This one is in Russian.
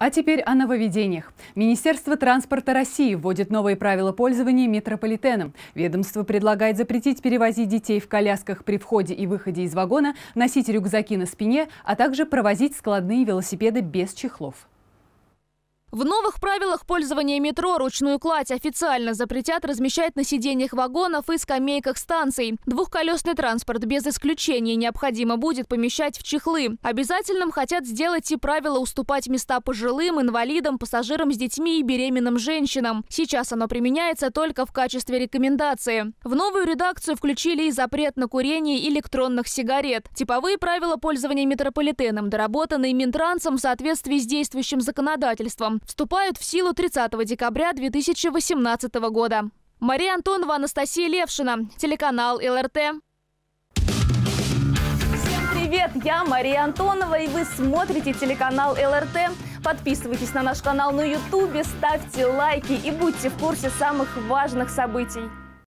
А теперь о нововведениях. Министерство транспорта России вводит новые правила пользования метрополитеном. Ведомство предлагает запретить перевозить детей в колясках при входе и выходе из вагона, носить рюкзаки на спине, а также провозить складные велосипеды без чехлов. В новых правилах пользования метро ручную кладь официально запретят размещать на сиденьях вагонов и скамейках станций. Двухколесный транспорт без исключения необходимо будет помещать в чехлы. Обязательным хотят сделать и правило уступать места пожилым, инвалидам, пассажирам с детьми и беременным женщинам. Сейчас оно применяется только в качестве рекомендации. В новую редакцию включили и запрет на курение электронных сигарет. Типовые правила пользования метрополитеном доработаны Минтрансом в соответствии с действующим законодательством вступают в силу 30 декабря 2018 года. Мария Антонова, Анастасия Левшина, телеканал ЛРТ. Всем привет, я Мария Антонова, и вы смотрите телеканал ЛРТ. Подписывайтесь на наш канал на Ютубе, ставьте лайки и будьте в курсе самых важных событий.